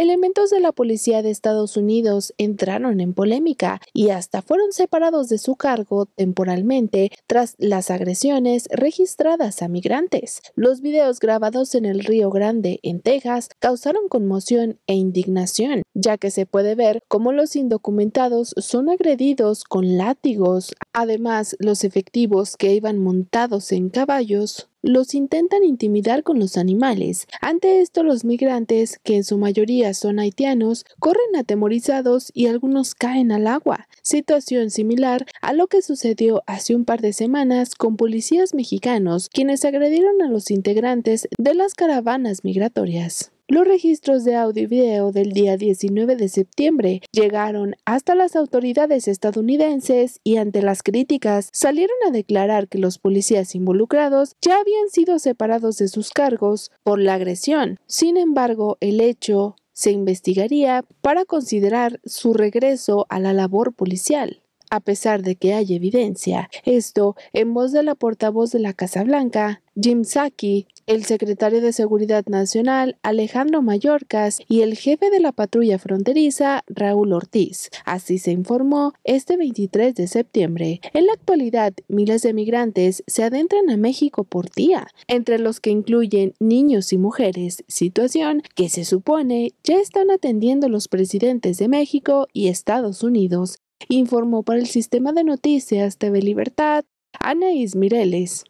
elementos de la policía de Estados Unidos entraron en polémica y hasta fueron separados de su cargo temporalmente tras las agresiones registradas a migrantes. Los videos grabados en el Río Grande, en Texas, causaron conmoción e indignación, ya que se puede ver cómo los indocumentados son agredidos con látigos, Además, los efectivos que iban montados en caballos los intentan intimidar con los animales. Ante esto los migrantes, que en su mayoría son haitianos, corren atemorizados y algunos caen al agua, situación similar a lo que sucedió hace un par de semanas con policías mexicanos, quienes agredieron a los integrantes de las caravanas migratorias. Los registros de audio y video del día 19 de septiembre llegaron hasta las autoridades estadounidenses y ante las críticas salieron a declarar que los policías involucrados ya habían sido separados de sus cargos por la agresión. Sin embargo, el hecho se investigaría para considerar su regreso a la labor policial a pesar de que hay evidencia. Esto en voz de la portavoz de la Casa Blanca, Jim Saki, el secretario de Seguridad Nacional, Alejandro Mayorkas, y el jefe de la patrulla fronteriza, Raúl Ortiz. Así se informó este 23 de septiembre. En la actualidad, miles de migrantes se adentran a México por día, entre los que incluyen niños y mujeres, situación que se supone ya están atendiendo los presidentes de México y Estados Unidos, Informó para el Sistema de Noticias TV Libertad Anaís Mireles.